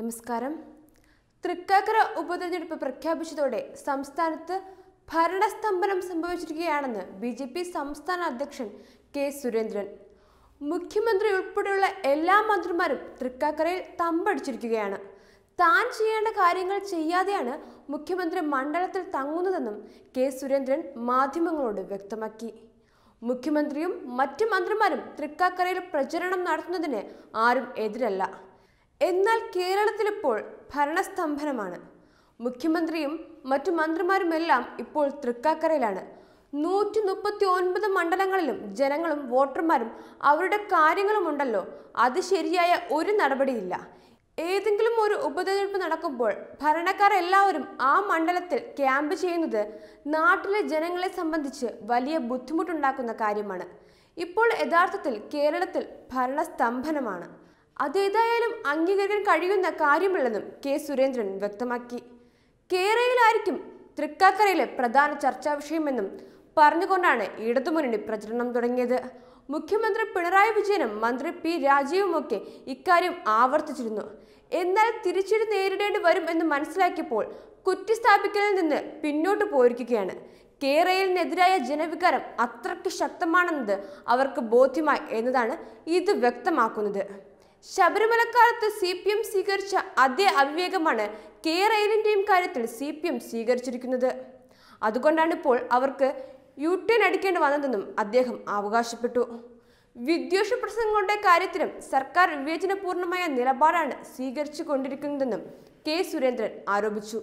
നമസ്കാരം തൃക്കാക്കര ഉപതെരഞ്ഞെടുപ്പ് പ്രഖ്യാപിച്ചതോടെ സംസ്ഥാനത്ത് ഭരണസ്തംഭനം സംഭവിച്ചിരിക്കുകയാണെന്ന് ബി ജെ പി സംസ്ഥാന അധ്യക്ഷൻ കെ സുരേന്ദ്രൻ മുഖ്യമന്ത്രി ഉൾപ്പെടെയുള്ള എല്ലാ മന്ത്രിമാരും തൃക്കാക്കരയിൽ തമ്പടിച്ചിരിക്കുകയാണ് താൻ ചെയ്യേണ്ട കാര്യങ്ങൾ ചെയ്യാതെയാണ് മുഖ്യമന്ത്രി മണ്ഡലത്തിൽ തങ്ങുന്നതെന്നും കെ സുരേന്ദ്രൻ മാധ്യമങ്ങളോട് വ്യക്തമാക്കി മുഖ്യമന്ത്രിയും മറ്റ് മന്ത്രിമാരും തൃക്കാക്കരയിൽ പ്രചരണം നടത്തുന്നതിന് ആരും എതിരല്ല എന്നാൽ കേരളത്തിലിപ്പോൾ ഭരണസ്തംഭനമാണ് മുഖ്യമന്ത്രിയും മറ്റു മന്ത്രിമാരുമെല്ലാം ഇപ്പോൾ തൃക്കാക്കരയിലാണ് നൂറ്റി മുപ്പത്തി ഒൻപത് മണ്ഡലങ്ങളിലും ജനങ്ങളും വോട്ടർമാരും അവരുടെ കാര്യങ്ങളുമുണ്ടല്ലോ അത് ശരിയായ ഒരു നടപടിയില്ല ഏതെങ്കിലും ഒരു ഉപതെരഞ്ഞെടുപ്പ് നടക്കുമ്പോൾ ഭരണക്കാർ എല്ലാവരും ആ മണ്ഡലത്തിൽ ക്യാമ്പ് ചെയ്യുന്നത് നാട്ടിലെ ജനങ്ങളെ സംബന്ധിച്ച് വലിയ ബുദ്ധിമുട്ടുണ്ടാക്കുന്ന കാര്യമാണ് ഇപ്പോൾ യഥാർത്ഥത്തിൽ കേരളത്തിൽ ഭരണസ്തംഭനമാണ് അത് ഏതായാലും അംഗീകരിക്കാൻ കഴിയുന്ന കാര്യമല്ലെന്നും കെ സുരേന്ദ്രൻ വ്യക്തമാക്കി കേരളയിലായിരിക്കും തൃക്കാക്കരയിലെ പ്രധാന ചർച്ചാ വിഷയമെന്നും പറഞ്ഞുകൊണ്ടാണ് ഇടതുമുന്നണി പ്രചരണം തുടങ്ങിയത് മുഖ്യമന്ത്രി പിണറായി വിജയനും മന്ത്രി പി രാജീവുമൊക്കെ ഇക്കാര്യം ആവർത്തിച്ചിരുന്നു എന്നാൽ തിരിച്ചടി നേരിടേണ്ടി വരും എന്ന് മനസ്സിലാക്കിയപ്പോൾ കുറ്റിസ്ഥാപിക്കലിൽ നിന്ന് പിന്നോട്ട് പോയിരിക്കുകയാണ് കേരളത്തിനെതിരായ ജനവികാരം അത്രയ്ക്ക് ശക്തമാണെന്നത് അവർക്ക് ബോധ്യമായി എന്നതാണ് ഇത് വ്യക്തമാക്കുന്നത് ശബരിമലക്കാലത്ത് സി പി എം സ്വീകരിച്ച അതേ അവിവേകമാണ് കെ റയലിൻ്റെയും കാര്യത്തിൽ സി പി എം സ്വീകരിച്ചിരിക്കുന്നത് അതുകൊണ്ടാണ് ഇപ്പോൾ അവർക്ക് യു ടേൺ അടിക്കേണ്ടി വന്നതെന്നും അദ്ദേഹം അവകാശപ്പെട്ടു വിദ്വേഷ പ്രസംഗങ്ങളുടെ കാര്യത്തിലും സർക്കാർ വിവേചനപൂർണമായ നിലപാടാണ് സ്വീകരിച്ചു കൊണ്ടിരിക്കുന്നതെന്നും കെ സുരേന്ദ്രൻ ആരോപിച്ചു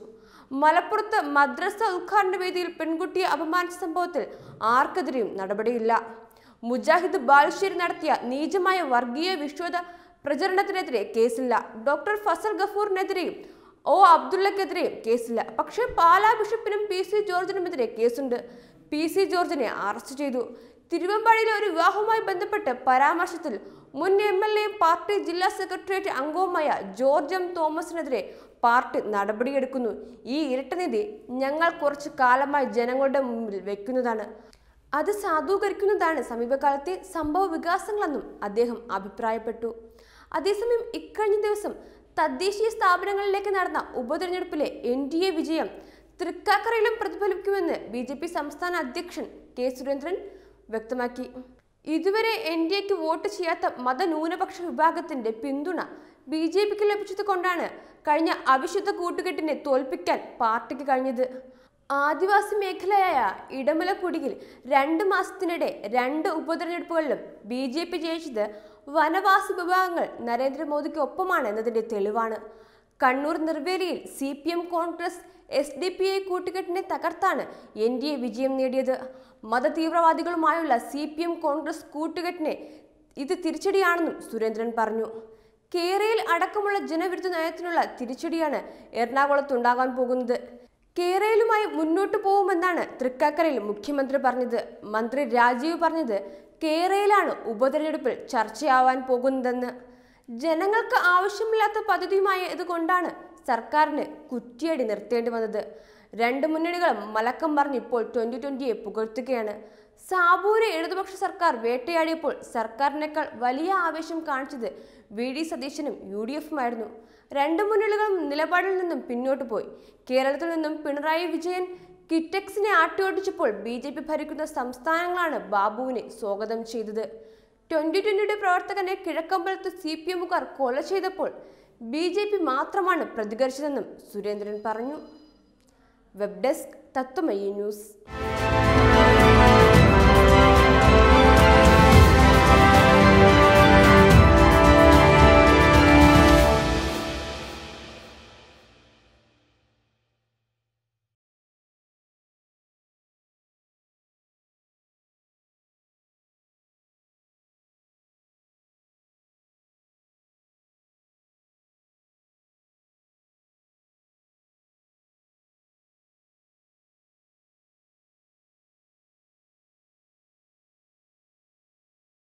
മലപ്പുറത്ത് മദ്രസ ഉദ്ഘാടന വേദിയിൽ പെൺകുട്ടിയെ അപമാനിച്ച സംഭവത്തിൽ ആർക്കെതിരെയും നടപടിയില്ല മുജാഹിദ് ബാലുശ്ശേരി നടത്തിയ നീചമായ വർഗീയ വിശ്വത പ്രചരണത്തിനെതിരെ കേസില്ല ഡോക്ടർ ഫസൽ ഗഫൂറിനെതിരെയും ഒ അബ്ദുള്ളക്കെതിരെയും കേസില്ല പക്ഷേ പാലാ ബിഷപ്പിനും പി സി ജോർജിനുമെതിരെ കേസുണ്ട് പി സി ജോർജിനെ അറസ്റ്റ് ചെയ്തു തിരുവമ്പാടിയിലെ ഒരു വിവാഹവുമായി ബന്ധപ്പെട്ട് പരാമർശത്തിൽ മുൻ എം എൽ എയും പാർട്ടി ജില്ലാ സെക്രട്ടേറിയറ്റ് അംഗവുമായ ജോർജ് എം തോമസിനെതിരെ പാർട്ടി നടപടിയെടുക്കുന്നു ഈ ഇരട്ടനിധി ഞങ്ങൾ കുറച്ചു കാലമായി ജനങ്ങളുടെ മുമ്പിൽ വെക്കുന്നതാണ് അത് സാധൂകരിക്കുന്നതാണ് സമീപകാലത്തെ സംഭവ വികാസങ്ങളെന്നും അദ്ദേഹം അഭിപ്രായപ്പെട്ടു അതേസമയം ഇക്കഴിഞ്ഞ ദിവസം തദ്ദേശീയ സ്ഥാപനങ്ങളിലേക്ക് നടന്ന ഉപതെരഞ്ഞെടുപ്പിലെ എൻ ഡി എ വിജയം തൃക്കാക്കരയിലും പ്രതിഫലിക്കുമെന്ന് ബി ജെ പി സംസ്ഥാന അധ്യക്ഷൻ കെ സുരേന്ദ്രൻ വ്യക്തമാക്കി ഇതുവരെ എൻ ഡി എക്ക് വോട്ട് ചെയ്യാത്ത മതന്യൂനപക്ഷ വിഭാഗത്തിന്റെ പിന്തുണ ബി ജെ പിക്ക് ലഭിച്ചത് കൊണ്ടാണ് കഴിഞ്ഞ അവിശുദ്ധ കൂട്ടുകെട്ടിനെ തോൽപ്പിക്കാൻ പാർട്ടിക്ക് കഴിഞ്ഞത് ആദിവാസി മേഖലയായ ഇടമലക്കുടിയിൽ രണ്ട് മാസത്തിനിടെ രണ്ട് ഉപതെരഞ്ഞെടുപ്പുകളിലും ബി ജെ പി ജയിച്ചത് വനവാസ വിഭാഗങ്ങൾ ഒപ്പമാണ് എന്നതിന്റെ തെളിവാണ് കണ്ണൂർ നിർവേലിയിൽ C P M Congress S D P I കൂട്ടുകെട്ടിനെ തകർത്താണ് എൻ ഡി എ വിജയം നേടിയത് മതതീവ്രവാദികളുമായുള്ള സി പി എം കോൺഗ്രസ് കൂട്ടുകെട്ടിനെ ഇത് തിരിച്ചടിയാണെന്നും സുരേന്ദ്രൻ പറഞ്ഞു കേരയിൽ അടക്കമുള്ള ജനവിരുദ്ധ നയത്തിനുള്ള തിരിച്ചടിയാണ് എറണാകുളത്തുണ്ടാകാൻ പോകുന്നത് കേരളയിലുമായി മുന്നോട്ടു പോകുമെന്നാണ് തൃക്കാക്കരയിൽ മുഖ്യമന്ത്രി പറഞ്ഞത് മന്ത്രി രാജീവ് പറഞ്ഞത് കേരളയിലാണ് ഉപതെരഞ്ഞെടുപ്പിൽ ചർച്ചയാവാൻ പോകുന്നതെന്ന് ജനങ്ങൾക്ക് ആവശ്യമില്ലാത്ത ഇതുകൊണ്ടാണ് സർക്കാരിന് കുറ്റിയടി നിർത്തേണ്ടി വന്നത് രണ്ട് മുന്നണികളും മലക്കം പറഞ്ഞിപ്പോൾ ട്വന്റി ട്വന്റിയെ പുകഴ്ത്തുകയാണ് സാബൂരെ ഇടതുപക്ഷ സർക്കാർ വേട്ടയാടിയപ്പോൾ സർക്കാരിനേക്കാൾ വലിയ ആവേശം കാണിച്ചത് വി ഡി സതീശനും യു ഡി എഫുമായിരുന്നു രണ്ട് മുന്നണികളും നിലപാടിൽ നിന്നും പിന്നോട്ട് പോയി കേരളത്തിൽ നിന്നും പിണറായി വിജയൻ കിറ്റക്സിനെ ആട്ടിയോടിച്ചപ്പോൾ ബി ജെ പി ഭരിക്കുന്ന സംസ്ഥാനങ്ങളാണ് ബാബുവിനെ സ്വാഗതം ചെയ്തത് ട്വന്റി ട്വന്റിയുടെ പ്രവർത്തകനെ കിഴക്കമ്പലത്ത് സി പി എമ്മുകാർ കൊല ചെയ്തപ്പോൾ ബി ജെ പി മാത്രമാണ് പ്രതികരിച്ചതെന്നും സുരേന്ദ്രൻ പറഞ്ഞു വെബ് ഡെസ്ക് തത്വമയി ന്യൂസ്